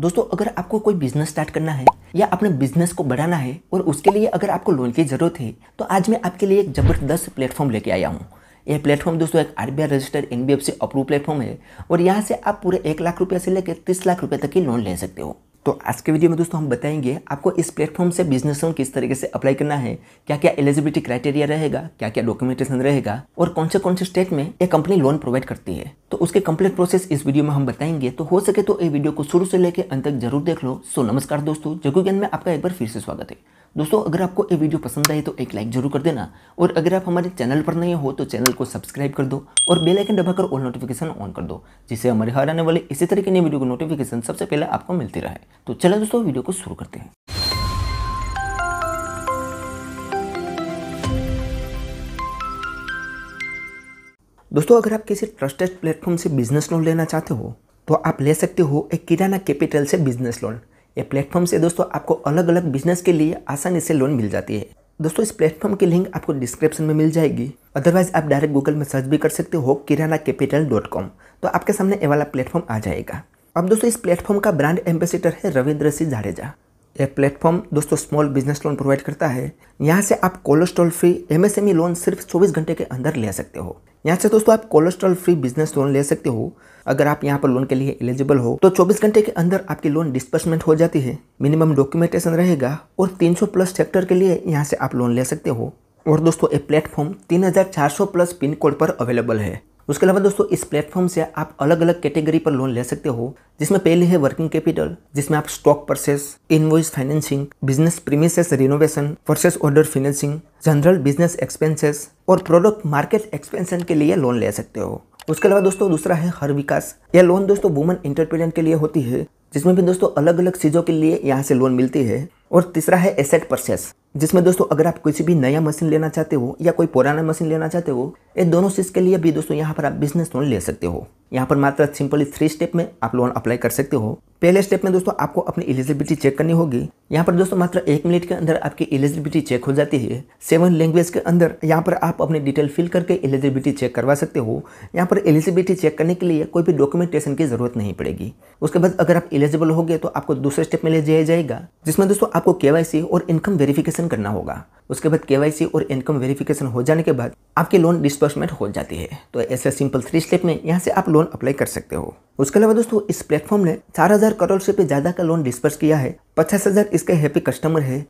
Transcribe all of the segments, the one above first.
दोस्तों अगर आपको कोई बिजनेस स्टार्ट करना है या अपने बिजनेस को बढ़ाना है और उसके लिए अगर आपको लोन की ज़रूरत है तो आज मैं आपके लिए एक ज़बरदस्त प्लेटफॉर्म लेके आया हूँ यह प्लेटफॉर्म दोस्तों एक R B I register N B F C approve platform है और यहाँ से आप पूरे एक लाख रुपये से लेकर तीस लाख रुपये तक की लोन ले सकते हो तो आज के वीडियो में दोस्तों हम बताएंगे आपको इस प्लेटफॉर्म से बिजनेस लोन किस तरीके से अप्लाई करना है क्या क्या एलिजिबिलिटी क्राइटेरिया रहेगा क्या क्या डॉक्यूमेंटेशन रहेगा और कौन से कौन से स्टेट में ये कंपनी लोन प्रोवाइड करती है तो उसके कंप्लीट प्रोसेस इस वीडियो में हम बताएंगे तो हो सके तो ये वीडियो को शुरू से लेकर अंत तक जरूर देख लो सो नमस्कार दोस्तों जगू ज्ञान में आपका एक बार फिर से स्वागत है दोस्तों अगर आपको ये वीडियो पसंद आए तो एक लाइक जरूर कर देना और अगर आप हमारे चैनल पर नए हो तो चैनल को सब्सक्राइब कर दो और बेल आइकन दबाकर ऑल नोटिफिकेशन ऑन कर दो जिससे हमारे हर आने वाले इसी तरीके की वीडियो को नोटिफिकेशन सबसे पहले आपको मिलती रहे तो चलो दोस्तों वीडियो को शुरू करते हैं दोस्तों अगर आप किसी ट्रस्टेड प्लेटफॉर्म से बिजनेस लोन लेना चाहते हो तो आप ले सकते हो एक किराना कैपिटल से बिजनेस लोन ये प्लेटफॉर्म से दोस्तों आपको अलग अलग बिजनेस के लिए आसानी से लोन मिल जाती है दोस्तों इस प्लेटफॉर्म की लिंक आपको डिस्क्रिप्शन में मिल जाएगी अदरवाइज आप डायरेक्ट गूगल में सर्च भी कर सकते हो किराना कैपिटल डॉट कॉम तो आपके सामने ये वाला प्लेटफॉर्म आ जाएगा अब दोस्तों इस प्लेटफॉर्म का ब्रांड एम्बेसिडर है रविंद्र सिंह जाडेजा यह प्लेटफॉर्म दोस्तों स्मॉल बिजनेस लोन प्रोवाइड करता है यहाँ से आप कोलेस्ट्रॉल फ्री एमएसएमई लोन सिर्फ 24 घंटे के अंदर ले सकते हो यहाँ से दोस्तों आप कोलेस्ट्रॉल फ्री बिजनेस लोन ले सकते हो अगर आप यहाँ पर लोन के लिए एलिजिबल हो तो 24 घंटे के अंदर आपकी लोन डिस्पर्समेंट हो जाती है मिनिमम डॉक्यूमेंटेशन रहेगा और 300 प्लस सेक्टर के लिए यहाँ से आप लोन ले सकते हो और दोस्तों ये प्लेटफॉर्म 3400 प्लस पिन कोड पर अवेलेबल है उसके अलावा दोस्तों इस प्लेटफॉर्म से आप अलग अलग कैटेगरी पर लोन ले सकते हो जिसमें पहले है वर्किंग कैपिटल जिसमें आप stock purchase invoice financing business premises renovation purchase order financing general business expenses और प्रोडक्ट मार्केट एक्सपेंशन के लिए लोन ले सकते हो उसके अलावा दोस्तों दूसरा है हर विकास यह लोन दोस्तों वुमन इंटरप्रेन्योर के लिए होती है जिसमें भी दोस्तों अलग अलग चीज़ों के लिए यहाँ से लोन मिलती है और तीसरा है एसेट परसेस जिसमें दोस्तों अगर आप किसी भी नया मशीन लेना चाहते हो या कोई पुराना मशीन लेना चाहते हो ये दोनों चीज़ के लिए भी दोस्तों यहाँ पर आप बिजनेस लोन ले सकते हो यहाँ पर मात्र सिंपली थ्री स्टेप में आप लोन अप्लाई कर सकते हो पहले स्टेप में दोस्तों आपको अपनी एलिजिबिलिटी चेक करनी होगी यहाँ पर दोस्तों मात्र एक मिनट के अंदर आपकी एलिजिबिलिटी चेक हो जाती है सेवन लैंग्वेज के अंदर यहाँ पर आप अपनी डिटेल फिल करके एलिजिबिलिटी चेक करवा सकते हो यहाँ पर एलिजिबिलिटी चेक करने के लिए कोई भी डॉक्यूमेंटेशन की जरूरत नहीं पड़ेगी उसके बाद अगर आप एलिजिबल हो गए तो आपको दूसरे स्टेप में ले जाया जाएगा जिसमें दोस्तों आपको केवाईसी और इनकम वेरिफिकेशन करना होगा उसके बाद के और इनकम वेरिफिकेशन हो जाने के बाद आपके लोन डिस्बर्समेंट हो जाती है तो ऐसे सिंपल थ्री स्टेप में यहाँ से आप लोन अप्लाई कर सकते हो उसके अलावा दोस्तों इस प्लेटफॉर्म ने चार हजार करोड़ से ज्यादा का लोन डिस्पर्स किया है पचास हजार इसके हैप्पी कस्टमर है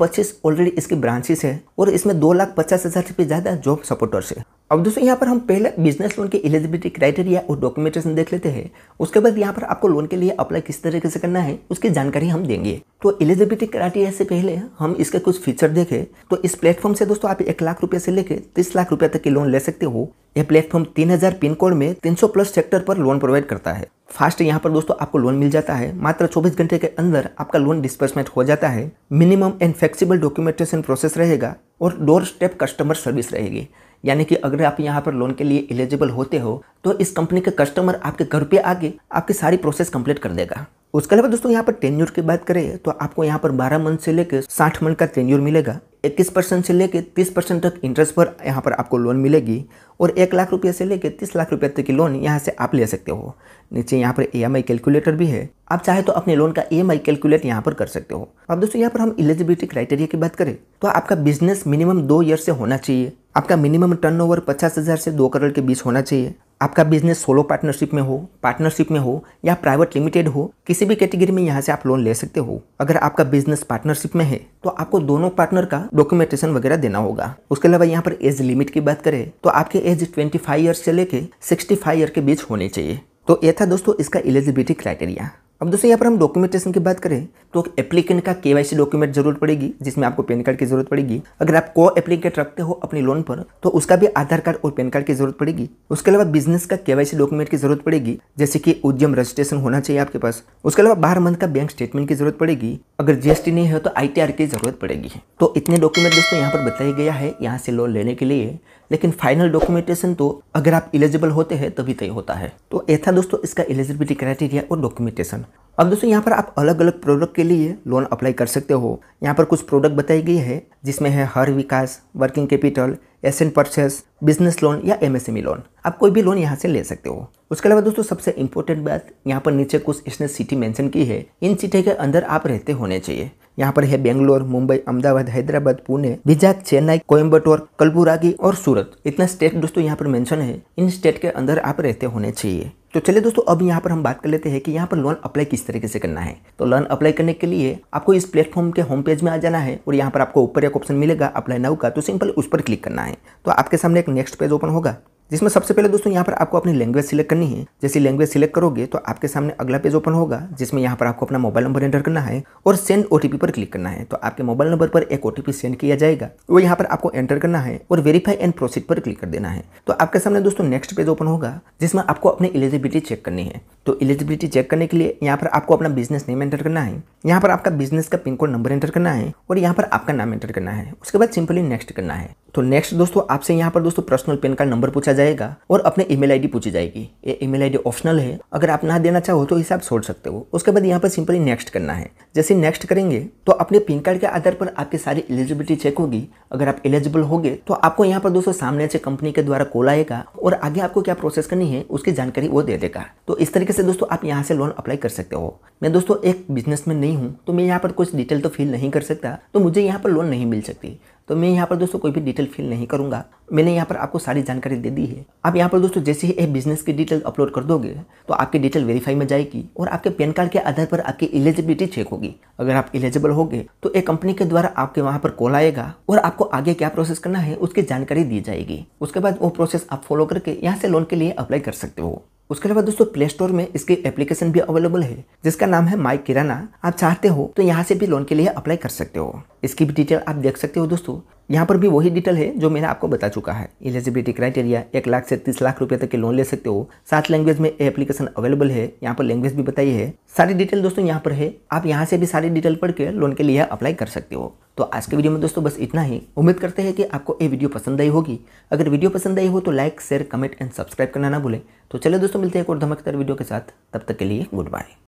पच्चीस ऑलरेडी इसके ब्रांचेस है और इसमें दो लाख पचास हजार से ज्यादा जॉब सपोर्टर्स है अब दोस्तों यहाँ पर हम पहले बिजनेस लोन के एलिजिबिलिटी क्राइटेरिया और डॉक्यूमेंटेशन देख लेते हैं उसके बाद यहाँ पर आपको लोन के लिए अप्लाई किस तरीके से करना है उसकी जानकारी हम देंगे तो एलिजिबिलिटी क्राइटेरिया से पहले हम इसके कुछ फीचर देखें तो इस प्लेटफॉर्म से दोस्तों आप एक लाख रुपये से लेकर तीस लाख रुपये तक की लोन ले सकते हो यह प्लेटफॉर्म तीन हजार पिन कोड में तीन सौ प्लस सेक्टर पर लोन प्रोवाइड करता है फास्ट यहाँ पर दोस्तों आपको लोन मिल जाता है मात्र 24 घंटे के अंदर आपका लोन डिस्पर्समेंट हो जाता है minimum and flexible documentation process रहेगा और डोर स्टेप कस्टमर सर्विस रहेगी यानी कि अगर आप यहाँ पर लोन के लिए एलिजिबल होते हो तो इस कंपनी के कस्टमर आपके घर पे आके आपकी सारी प्रोसेस कंप्लीट कर देगा उसके अलावा दोस्तों यहाँ पर टेन्यूर की बात करें तो आपको यहाँ पर 12 मंथ से लेकर 60 मंथ का टेन्यूर मिलेगा 21 परसेंट से लेकर 30 परसेंट तक इंटरेस्ट पर यहाँ पर आपको लोन मिलेगी और एक लाख रुपये से लेकर तीस लाख रुपये तक की लोन यहाँ से आप ले सकते हो नीचे यहाँ पर ई कैलकुलेटर भी है आप चाहे तो अपने लोन का ई कैलकुलेट यहाँ पर कर सकते हो अब दोस्तों यहाँ पर हम एलिजिबिलिटी क्राइटेरिया की बात करें तो आपका बिजनेस मिनिमम दो ईयर से होना चाहिए आपका मिनिमम टर्नओवर पचास हज़ार से दो करोड़ के बीच होना चाहिए आपका बिजनेस सोलो पार्टनरशिप में हो पार्टनरशिप में हो या प्राइवेट लिमिटेड हो किसी भी कैटेगरी में यहाँ से आप लोन ले सकते हो अगर आपका बिजनेस पार्टनरशिप में है तो आपको दोनों पार्टनर का डॉक्यूमेंटेशन वगैरह देना होगा उसके अलावा यहाँ पर एज लिमिट की बात करें तो आपके एज ट्वेंटी फाइव ईयर से लेके सिक्सटी फाइव ईयर के बीच होने चाहिए तो ये था दोस्तों इसका एलिजिबिलिटी क्राइटेरिया अब दोस्तों यहाँ पर हम डॉक्यूमेंटेशन की बात करें तो एप्लीकेंट का केवाईसी डॉक्यूमेंट जरूरत पड़ेगी जिसमें आपको पैन कार्ड की जरूरत पड़ेगी अगर आप को एप्लीकेंट रखते हो अपनी लोन पर तो उसका भी आधार कार्ड और पैन कार्ड की जरूरत पड़ेगी उसके अलावा बिजनेस का केवाईसी डॉक्यूमेंट की जरूरत पड़ेगी जैसे कि उद्यम रजिस्ट्रेशन होना चाहिए आपके पास उसके अलावा बारह मंथ का बैंक स्टेटमेंट की जरूरत पड़ेगी अगर जीएसटी नहीं है तो आई की जरूरत पड़ेगी तो इतने डॉक्यूमेंट दोस्तों यहाँ पर बताया गया है यहाँ से लोन लेने के लिए लेकिन फाइनल डॉक्यूमेंटेशन तो अगर आप इलिजिबल होते हैं तभी तय होता है तो ये था दोस्तों इसका एलिजिबिलिटी क्राइटेरिया और डॉक्यूमेंटेशन अब दोस्तों यहाँ पर आप अलग अलग प्रोडक्ट के लिए लोन अप्लाई कर सकते हो यहाँ पर कुछ प्रोडक्ट बताई गई है जिसमें है हर विकास working capital asset purchase business loan या एम लोन e आप कोई भी लोन यहाँ से ले सकते हो उसके अलावा दोस्तों सबसे इम्पोर्टेंट बात यहाँ पर नीचे कुछ इसने सिटी मेंशन की है इन सिटी के अंदर आप रहते होने चाहिए यहाँ पर है बेंगलोर मुंबई अहमदाबाद हैदराबाद पुणे विजाक चेन्नई कोयम्बटोर कलबुरागी और सूरत इतना स्टेट दोस्तों यहाँ पर मेंशन है इन स्टेट के अंदर आप रहते होने चाहिए तो चलिए दोस्तों अब यहाँ पर हम बात कर लेते हैं कि यहाँ पर लोन अप्लाई किस तरीके से करना है तो लोन अप्लाई करने के लिए आपको इस प्लेटफॉर्म के होम पेज में आ जाना है और यहाँ पर आपको ऊपर एक ऑप्शन मिलेगा अप्लाई नाउ का तो सिंपल उस पर क्लिक करना है तो आपके सामने एक नेक्स्ट पेज ओपन होगा जिसमें सबसे पहले दोस्तों यहाँ पर आपको अपनी लैंग्वेज सिलेक्ट करनी है जैसे लैंग्वेज सिलेक्ट करोगे तो आपके सामने अगला पेज ओपन होगा जिसमें यहाँ पर आपको अपना मोबाइल नंबर एंटर करना है और सेंड ओटीपी पर क्लिक करना है तो आपके मोबाइल नंबर पर एक ओटीपी सेंड किया जाएगा वो यहाँ पर आपको एंटर करना है और वेरीफाई एंड प्रोसीड पर क्लिक कर देना है तो आपके सामने दोस्तों नेक्स्ट पेज ओपन होगा जिसमें आपको अपनी एलिजिबिलिटी चेक करनी है तो एलिजिबिलिटी चेक करने के लिए यहाँ पर आपको अपना बिजनेस नेम एंटर करना है यहाँ पर आपका बिजनेस का पिन कोड नंबर एंटर करना है और यहाँ पर आपका नाम एंटर करना है उसके बाद सिंपली नेक्स्ट करना है तो नेक्स्ट दोस्तों आपसे यहाँ पर दोस्तों पर्सनल पेन कार्ड नंबर पूछा जाए जाएगा और अपने ईमेल आईडी पूछी जाएगी ये ईमेल आईडी ऑप्शनल है अगर आप ना देना चाहो तो हिसाब छोड़ सकते हो उसके बाद यहाँ पर सिंपली नेक्स्ट करना है जैसे नेक्स्ट करेंगे तो अपने पिन कार्ड के आधार पर आपकी सारी एलिजिबिलिटी चेक होगी अगर आप एलिजिबल होगे तो आपको यहाँ पर दोस्तों सामने से कंपनी के द्वारा कॉल आएगा और आगे आपको क्या प्रोसेस करनी है उसकी जानकारी वो दे देगा तो इस तरीके से दोस्तों आप यहाँ से लोन अप्लाई कर सकते हो मैं दोस्तों एक बिजनेसमैन नहीं हूँ तो मैं यहाँ पर कुछ डिटेल तो फिल नहीं कर सकता तो मुझे यहाँ पर लोन नहीं मिल सकती तो मैं यहाँ पर दोस्तों कोई भी डिटेल फिल नहीं करूँगा मैंने यहाँ पर आपको सारी जानकारी दे दी है आप यहाँ पर दोस्तों जैसे ही एक बिजनेस की डिटेल अपलोड कर दोगे तो आपकी डिटेल वेरीफाई में जाएगी और आपके पैन कार्ड के आधार पर आपकी एलिजिबिलिटी चेक होगी अगर आप एलिजिबल होगे तो एक कंपनी के द्वारा आपके वहाँ पर कॉल आएगा और आपको आगे क्या प्रोसेस करना है उसकी जानकारी दी जाएगी उसके बाद वो प्रोसेस आप फॉलो करके यहाँ से लोन के लिए अप्लाई कर सकते हो उसके अलावा दोस्तों प्ले स्टोर में इसके एप्लीकेशन भी अवेलेबल है जिसका नाम है माई किराना आप चाहते हो तो यहाँ से भी लोन के लिए अप्लाई कर सकते हो इसकी भी डिटेल आप देख सकते हो दोस्तों यहाँ पर भी वही डिटेल है जो मैंने आपको बता चुका है एलिजिबिलिटी क्राइटेरिया एक लाख से तीस लाख रुपए तक के लोन ले सकते हो सात लैंग्वेज में एप्लीकेशन अवेलेबल है यहाँ पर लैंग्वेज भी बताई है सारी डिटेल दोस्तों यहाँ पर है आप यहाँ से भी सारी डिटेल पढ़ के लोन के लिए अप्लाई कर सकते हो तो आज के वीडियो में दोस्तों बस इतना ही उम्मीद करते हैं कि आपको ये वीडियो पसंद आई होगी अगर वीडियो पसंद आई हो तो like share comment and subscribe करना ना भूलें तो चलिए दोस्तों मिलते हैं एक और धमकदार वीडियो के साथ तब तक के लिए गुड बाय